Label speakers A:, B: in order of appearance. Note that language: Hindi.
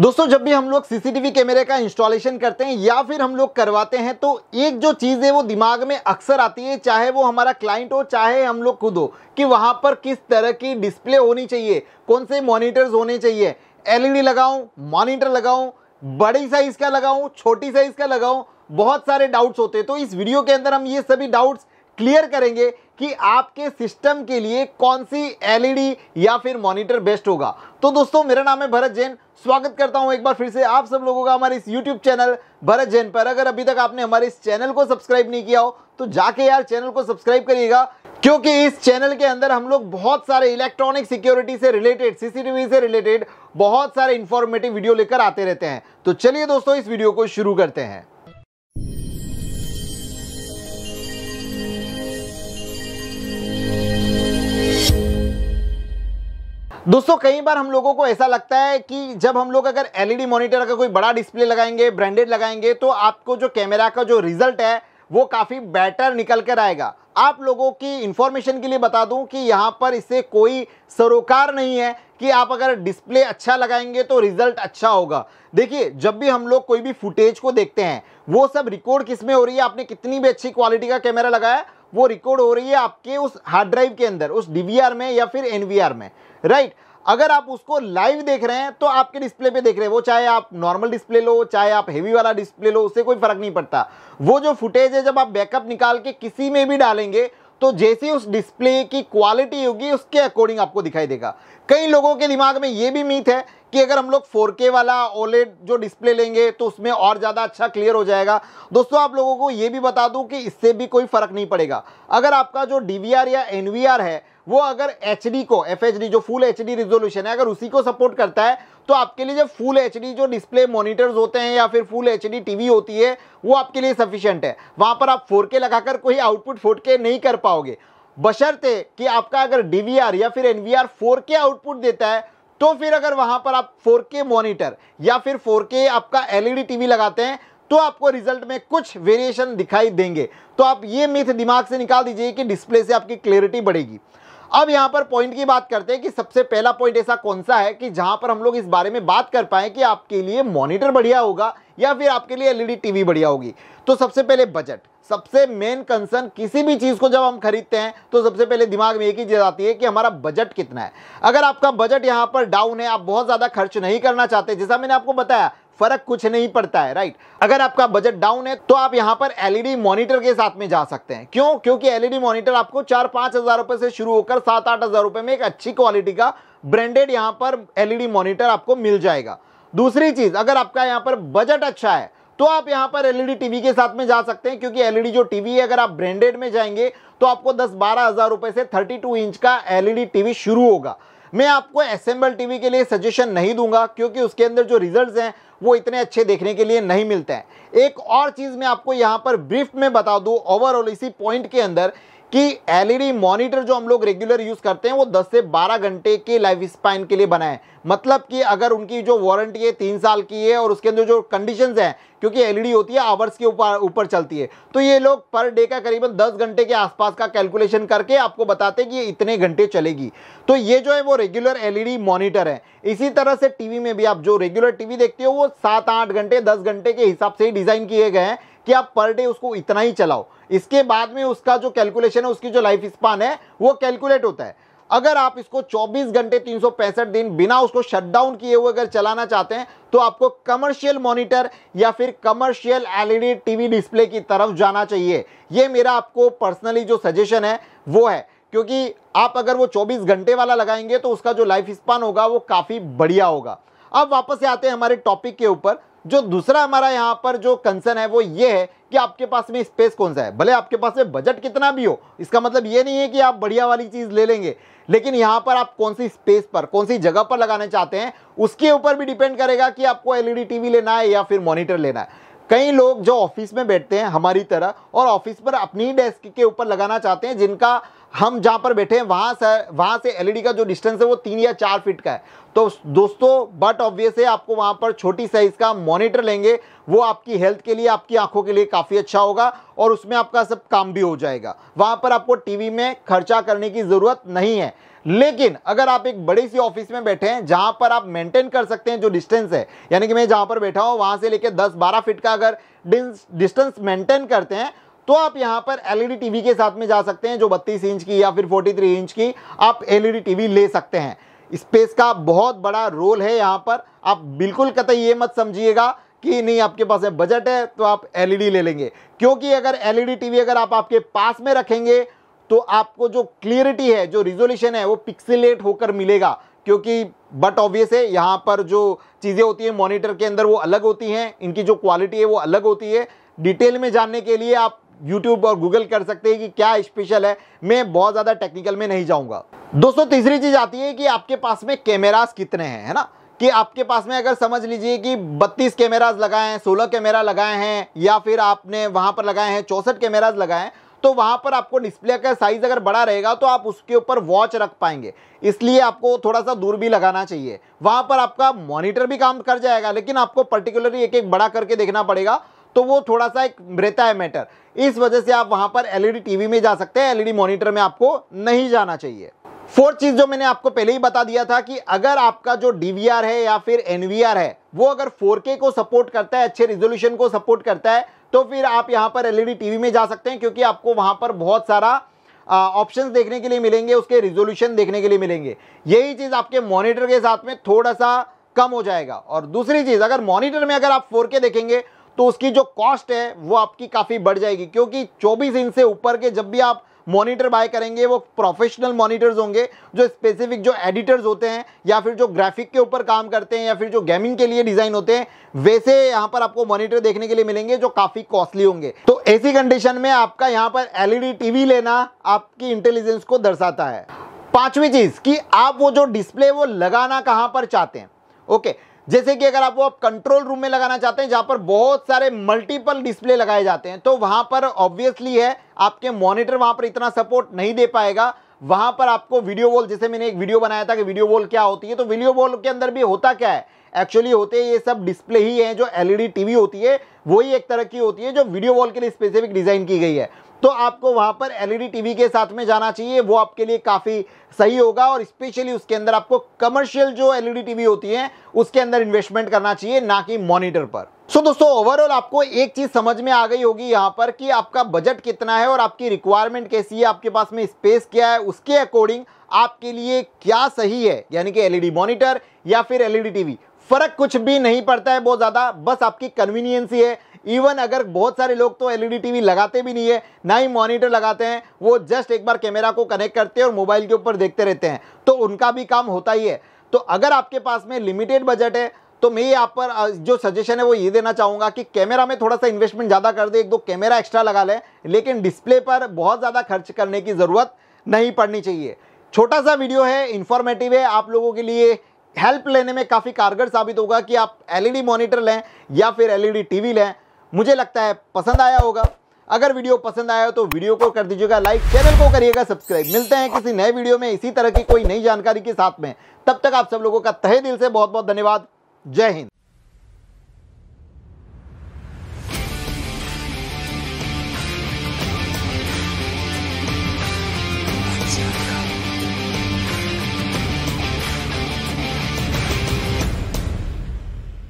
A: दोस्तों जब भी हम लोग सीसीटीवी कैमरे का इंस्टॉलेशन करते हैं या फिर हम लोग करवाते हैं तो एक जो चीज़ है वो दिमाग में अक्सर आती है चाहे वो हमारा क्लाइंट हो चाहे हम लोग खुद हो कि वहाँ पर किस तरह की डिस्प्ले होनी चाहिए कौन से मॉनिटर्स होने चाहिए एलईडी e लगाऊं मॉनिटर लगाऊं बड़ी साइज़ का लगाऊं छोटी साइज़ का लगाऊं बहुत सारे डाउट्स होते हैं तो इस वीडियो के अंदर हम ये सभी डाउट्स क्लियर करेंगे कि आपके सिस्टम के लिए कौन सी एलईडी या फिर मॉनिटर बेस्ट होगा तो दोस्तों मेरा नाम है भरत जैन स्वागत करता हूं एक बार फिर से आप सब लोगों का हमारे इस यूट्यूब चैनल भरत जैन पर अगर अभी तक आपने हमारे इस चैनल को सब्सक्राइब नहीं किया हो तो जाके यार चैनल को सब्सक्राइब करिएगा क्योंकि इस चैनल के अंदर हम लोग बहुत सारे इलेक्ट्रॉनिक सिक्योरिटी से रिलेटेड सीसीटीवी से रिलेटेड बहुत सारे इंफॉर्मेटिव वीडियो लेकर आते रहते हैं तो चलिए दोस्तों इस वीडियो को शुरू करते हैं दोस्तों कई बार हम लोगों को ऐसा लगता है कि जब हम लोग अगर एलईडी मॉनिटर का कोई बड़ा डिस्प्ले लगाएंगे ब्रांडेड लगाएंगे तो आपको जो कैमरा का जो रिजल्ट है वो काफ़ी बेटर निकल कर आएगा आप लोगों की इन्फॉर्मेशन के लिए बता दूं कि यहाँ पर इससे कोई सरोकार नहीं है कि आप अगर डिस्प्ले अच्छा लगाएंगे तो रिजल्ट अच्छा होगा देखिए जब भी हम लोग कोई भी फुटेज को देखते हैं वो सब रिकॉर्ड किस में हो रही है आपने कितनी भी अच्छी क्वालिटी का कैमरा लगाया वो रिकॉर्ड हो रही है आपके उस हार्ड ड्राइव के अंदर उस डीवीआर में या फिर एन में राइट अगर आप उसको लाइव देख रहे हैं तो आपके डिस्प्ले पे देख रहे हैं वो चाहे आप नॉर्मल डिस्प्ले लो चाहे आप हेवी वाला डिस्प्ले लो उससे कोई फर्क नहीं पड़ता वो जो फुटेज है जब आप बैकअप निकाल के किसी में भी डालेंगे तो जैसे उस डिस्प्ले की क्वालिटी होगी उसके अकॉर्डिंग आपको दिखाई देगा कई लोगों के दिमाग में ये भी मीत है कि अगर हम लोग 4K वाला OLED जो डिस्प्ले लेंगे तो उसमें और ज़्यादा अच्छा क्लियर हो जाएगा दोस्तों आप लोगों को ये भी बता दूं कि इससे भी कोई फ़र्क नहीं पड़ेगा अगर आपका जो डी या NVR है वो अगर एच को एफ जो फुल एच रिजोल्यूशन है अगर उसी को सपोर्ट करता है तो आपके लिए जो फुल एच जो डिस्प्ले मॉनिटर्स होते हैं या फिर फुल एच टीवी होती है वो आपके लिए सफिशियंट है वहाँ पर आप फोर लगाकर कोई आउटपुट फोर नहीं कर पाओगे बशर्त है कि आपका अगर डी या फिर एन वी आउटपुट देता है तो फिर अगर वहाँ पर आप 4K मॉनिटर या फिर 4K आपका एलईडी टीवी e लगाते हैं तो आपको रिजल्ट में कुछ वेरिएशन दिखाई देंगे तो आप ये मिथ दिमाग से निकाल दीजिए कि डिस्प्ले से आपकी क्लियरिटी बढ़ेगी अब यहाँ पर पॉइंट की बात करते हैं कि सबसे पहला पॉइंट ऐसा कौन सा है कि जहां पर हम लोग इस बारे में बात कर पाए कि आपके लिए मॉनिटर बढ़िया होगा या फिर आपके लिए एलईडी टीवी बढ़िया होगी तो सबसे पहले बजट सबसे मेन कंसर्न किसी भी चीज़ को जब हम खरीदते हैं तो सबसे पहले दिमाग में एक ही चीज़ आती है कि हमारा बजट कितना है अगर आपका बजट यहाँ पर डाउन है आप बहुत ज़्यादा खर्च नहीं करना चाहते जैसा मैंने आपको बताया फर्क कुछ नहीं पड़ता है राइट अगर आपका बजट डाउन है तो आप यहाँ पर एलईडी मॉनिटर e के साथ में जा सकते हैं क्यों क्योंकि एलईडी मॉनिटर e आपको चार पांच हजार रुपए से शुरू होकर सात आठ हजार रुपए में एक अच्छी क्वालिटी का ब्रांडेड यहां पर एलईडी मॉनिटर e आपको मिल जाएगा दूसरी चीज अगर आपका यहाँ पर बजट अच्छा है तो आप यहाँ पर एलईडी टीवी के साथ में जा सकते हैं क्योंकि एलईडी जो टीवी है अगर आप ब्रांडेड में जाएंगे तो आपको दस बारह हजार रुपए से थर्टी टू इंच का एलईडी टीवी शुरू होगा मैं आपको असेंबल टीवी के लिए सजेशन नहीं दूंगा क्योंकि उसके अंदर जो रिजल्ट्स हैं वो इतने अच्छे देखने के लिए नहीं मिलते हैं एक और चीज़ मैं आपको यहाँ पर ब्रीफ में बता दूँ ओवरऑल इसी पॉइंट के अंदर कि एलईडी मॉनिटर जो हम लोग रेगुलर यूज करते हैं वो 10 से 12 घंटे के लाइफ स्पाइन के लिए बनाए मतलब कि अगर उनकी जो वारंटी है तीन साल की है और उसके अंदर जो कंडीशंस हैं क्योंकि एलईडी होती है आवर्स के ऊपर ऊपर चलती है तो ये लोग पर डे का करीबन 10 घंटे के आसपास का कैलकुलेशन करके आपको बताते हैं कि ये इतने घंटे चलेगी तो ये जो है वो रेगुलर एलईडी मॉनिटर है इसी तरह से टीवी में भी आप जो रेगुलर टीवी देखते हो वो सात आठ घंटे दस घंटे के हिसाब से ही डिजाइन किए गए हैं कि आप पर डे उसको इतना ही चलाओ इसके बाद में उसका जो कैलकुलेशन है उसकी जो लाइफ स्पान है वो कैलकुलेट होता है अगर आप इसको 24 घंटे तीन दिन बिना उसको शटडाउन किए हुए अगर चलाना चाहते हैं तो आपको कमर्शियल मॉनिटर या फिर कमर्शियल एलईडी टीवी डिस्प्ले की तरफ जाना चाहिए ये मेरा आपको पर्सनली जो सजेशन है वो है क्योंकि आप अगर वो 24 घंटे वाला लगाएंगे तो उसका जो लाइफ स्पान होगा वो काफ़ी बढ़िया होगा अब वापस आते हैं हमारे टॉपिक के ऊपर जो दूसरा हमारा यहाँ पर जो कंसर्न है वो ये है कि आपके पास में स्पेस कौन सा है भले आपके पास में बजट कितना भी हो इसका मतलब ये नहीं है कि आप बढ़िया वाली चीज़ ले लेंगे लेकिन यहाँ पर आप कौन सी स्पेस पर कौन सी जगह पर लगाना चाहते हैं उसके ऊपर भी डिपेंड करेगा कि आपको एलईडी टीवी लेना है या फिर मॉनिटर लेना है कई लोग जो ऑफिस में बैठते हैं हमारी तरह और ऑफिस पर अपनी डेस्क के ऊपर लगाना चाहते हैं जिनका हम जहाँ पर बैठे हैं वहाँ से वहाँ से एलईडी e का जो डिस्टेंस है वो तीन या चार फीट का है तो दोस्तों बट ऑब्वियस है आपको वहाँ पर छोटी साइज़ का मॉनिटर लेंगे वो आपकी हेल्थ के लिए आपकी आंखों के लिए काफ़ी अच्छा होगा और उसमें आपका सब काम भी हो जाएगा वहाँ पर आपको टीवी में खर्चा करने की ज़रूरत नहीं है लेकिन अगर आप एक बड़ी सी ऑफिस में बैठे हैं जहां पर आप मेंटेन कर सकते हैं जो डिस्टेंस है यानी कि मैं जहां पर बैठा हूं वहां से लेकर 10-12 फीट का अगर डिस्टेंस मेंटेन करते हैं तो आप यहाँ पर एलईडी टीवी e के साथ में जा सकते हैं जो 32 इंच की या फिर 43 इंच की आप एलईडी टीवी e ले सकते हैं स्पेस का बहुत बड़ा रोल है यहाँ पर आप बिल्कुल कतई ये मत समझिएगा कि नहीं आपके पास है बजट है तो आप एलईडी e ले लेंगे क्योंकि अगर एलईडी टीवी अगर आप आपके पास में रखेंगे तो आपको जो क्लियरिटी है जो रिजोल्यूशन है वो पिक्सलेट होकर मिलेगा क्योंकि बट ऑब्वियस है यहाँ पर जो चीज़ें होती हैं मॉनिटर के अंदर वो अलग होती हैं इनकी जो क्वालिटी है वो अलग होती है डिटेल में जानने के लिए आप यूट्यूब और गूगल कर सकते हैं कि क्या स्पेशल है मैं बहुत ज़्यादा टेक्निकल में नहीं जाऊँगा दोस्तों तीसरी चीज़ आती है कि आपके पास में कैमराज कितने हैं है ना कि आपके पास में अगर समझ लीजिए कि 32 कैमराज लगाए हैं सोलह कैमरा लगाए हैं या फिर आपने वहाँ पर लगाए हैं चौंसठ कैमराज लगाए हैं तो वहाँ पर आपको डिस्प्ले का साइज़ अगर बड़ा रहेगा तो आप उसके ऊपर वॉच रख पाएंगे इसलिए आपको थोड़ा सा दूर भी लगाना चाहिए वहाँ पर आपका मॉनिटर भी काम कर जाएगा लेकिन आपको पर्टिकुलरली एक एक बड़ा करके देखना पड़ेगा तो वो थोड़ा सा एक रहता है मैटर इस वजह से आप वहां पर एलईडी टीवी e में जा सकते हैं एलईडी मॉनिटर e में आपको नहीं जाना चाहिए फोर्थ चीज जो मैंने आपको पहले ही बता दिया था कि अगर आपका जो डीवीआर है या फिर एनवीआर है वो अगर 4K को सपोर्ट करता है अच्छे रिजोल्यूशन को सपोर्ट करता है तो फिर आप यहां पर एलईडी टीवी e में जा सकते हैं क्योंकि आपको वहां पर बहुत सारा ऑप्शंस देखने के लिए मिलेंगे उसके रिजोल्यूशन देखने के लिए मिलेंगे यही चीज़ आपके मॉनिटर के साथ में थोड़ा सा कम हो जाएगा और दूसरी चीज़ अगर मॉनिटर में अगर आप 4K देखेंगे तो उसकी जो कॉस्ट है वो आपकी काफ़ी बढ़ जाएगी क्योंकि 24 इंच से ऊपर के जब भी आप मॉनिटर बाय करेंगे वो प्रोफेशनल मॉनिटर्स होंगे जो स्पेसिफिक जो एडिटर्स होते हैं या फिर जो ग्राफिक के ऊपर काम करते हैं या फिर जो गेमिंग के लिए डिज़ाइन होते हैं वैसे यहाँ पर आपको मॉनिटर देखने के लिए मिलेंगे जो काफ़ी कॉस्टली होंगे तो ऐसी कंडीशन में आपका यहाँ पर एलईडी टीवी e लेना आपकी इंटेलिजेंस को दर्शाता है पांचवी चीज़ कि आप वो जो डिस्प्ले वो लगाना कहाँ पर चाहते हैं ओके okay. जैसे कि अगर आप वो आप कंट्रोल रूम में लगाना चाहते हैं जहां पर बहुत सारे मल्टीपल डिस्प्ले लगाए जाते हैं तो वहां पर ऑब्वियसली है आपके मॉनिटर वहां पर इतना सपोर्ट नहीं दे पाएगा वहां पर आपको वीडियो वॉल जैसे मैंने एक वीडियो बनाया था कि वीडियो वॉल क्या होती है तो वीडियो वॉल के अंदर भी होता क्या है एक्चुअली होते ये सब डिस्प्ले ही हैं जो एलईडी टीवी होती है वही एक तरह की होती है जो वीडियो वॉल के लिए स्पेसिफिक डिजाइन की गई है तो आपको वहां पर एलईडी टीवी e के साथ में जाना चाहिए वो आपके लिए काफ़ी सही होगा और स्पेशली उसके अंदर आपको कमर्शियल जो एलईडी टीवी e होती है उसके अंदर इन्वेस्टमेंट करना चाहिए ना कि मॉनिटर पर सो so, दोस्तों ओवरऑल आपको एक चीज समझ में आ गई होगी यहाँ पर कि आपका बजट कितना है और आपकी रिक्वायरमेंट कैसी है आपके पास में स्पेस क्या है उसके अकॉर्डिंग आपके लिए क्या सही है यानी कि एलईडी मॉनिटर e या फिर एलईडी टीवी फर्क कुछ भी नहीं पड़ता है बहुत ज्यादा बस आपकी कन्वीनियंस ही है इवन अगर बहुत सारे लोग तो एलईडी टीवी e लगाते भी नहीं है ना ही मॉनिटर लगाते हैं वो जस्ट एक बार कैमरा को कनेक्ट करते हैं और मोबाइल के ऊपर देखते रहते हैं तो उनका भी काम होता ही है तो अगर आपके पास में लिमिटेड बजट है तो मैं ये आप पर जो सजेशन है वो ये देना चाहूँगा कि कैमरा में थोड़ा सा इन्वेस्टमेंट ज़्यादा कर दे एक दो कैमरा एक्स्ट्रा लगा लें लेकिन डिस्प्ले पर बहुत ज़्यादा खर्च करने की ज़रूरत नहीं पड़नी चाहिए छोटा सा वीडियो है इन्फॉर्मेटिव है आप लोगों के लिए हेल्प लेने में काफ़ी कारगर साबित होगा कि आप एलईडी मॉनिटर e लें या फिर एलईडी टीवी e लें मुझे लगता है पसंद आया होगा अगर वीडियो पसंद आया हो तो वीडियो को कर दीजिएगा लाइक चैनल को करिएगा सब्सक्राइब मिलते हैं किसी नए वीडियो में इसी तरह की कोई नई जानकारी के साथ में तब तक आप सब लोगों का तहे दिल से बहुत बहुत धन्यवाद जय हिंद